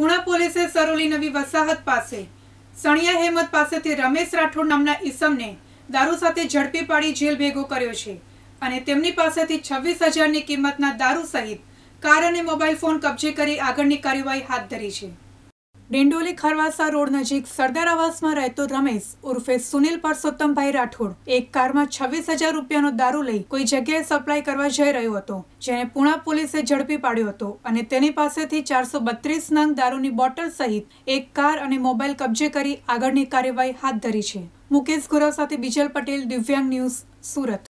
પૂણા પોલીસે સરોલી નવી વસાહત પાસે સણિયા હેમત પાસેથી રમેશ રાઠોડ નામના ઈસમને દારૂ સાથે ઝડપી પાડી જેલ ભેગો કર્યો છે અને તેમની પાસેથી છવ્વીસ હજારની કિંમતના દારૂ સહિત કાર અને મોબાઈલ ફોન કબજે કરી આગળની કાર્યવાહી હાથ ધરી છે ડિંડોલી ખરવાસા રોડ નજીક સરદાર આવાસમાં રહેતો રમેશ ઉર્ફે સુનિલ પરસોત્તમભાઈ રાઠોડ એક કારમાં છવ્વીસ હજાર રૂપિયાનો દારૂ લઈ કોઈ જગ્યાએ સપ્લાય કરવા જઈ રહ્યો હતો જેને પુણા પોલીસે ઝડપી પાડ્યો હતો અને તેની પાસેથી ચારસો બત્રીસ નંગ દારૂની બોટલ સહિત એક કાર અને મોબાઈલ કબજે કરી આગળની કાર્યવાહી હાથ ધરી છે મુકેશ ગુરવ સાથે બીજલ પટેલ દિવ્યાંગ ન્યૂઝ સુરત